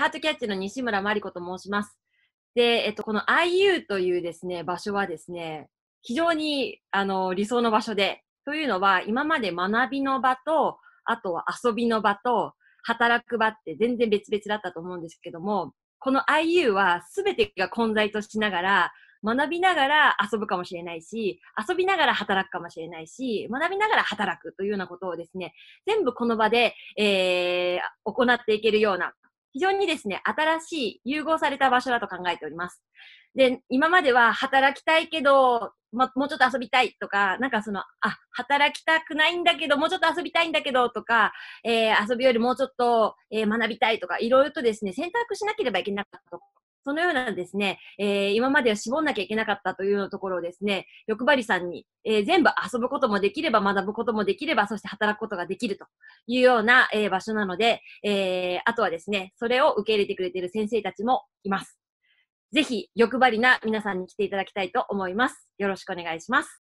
ハートキャッチの西村真理子と申します。で、えっと、この IU というですね、場所はですね、非常に、あの、理想の場所で、というのは、今まで学びの場と、あとは遊びの場と、働く場って全然別々だったと思うんですけども、この IU は全てが混在としながら、学びながら遊ぶかもしれないし、遊びながら働くかもしれないし、学びながら働くというようなことをですね、全部この場で、えー、行っていけるような、非常にですね、新しい融合された場所だと考えております。で、今までは働きたいけど、ま、もうちょっと遊びたいとか、なんかその、あ、働きたくないんだけど、もうちょっと遊びたいんだけどとか、えー、遊びよりもうちょっと、えー、学びたいとか、いろいろとですね、選択しなければいけなかったとそのようなですね、えー、今までは絞んなきゃいけなかったというようなところをですね、欲張りさんに、えー、全部遊ぶこともできれば、学ぶこともできれば、そして働くことができるというような、えー、場所なので、えー、あとはですね、それを受け入れてくれている先生たちもいます。ぜひ、欲張りな皆さんに来ていただきたいと思います。よろしくお願いします。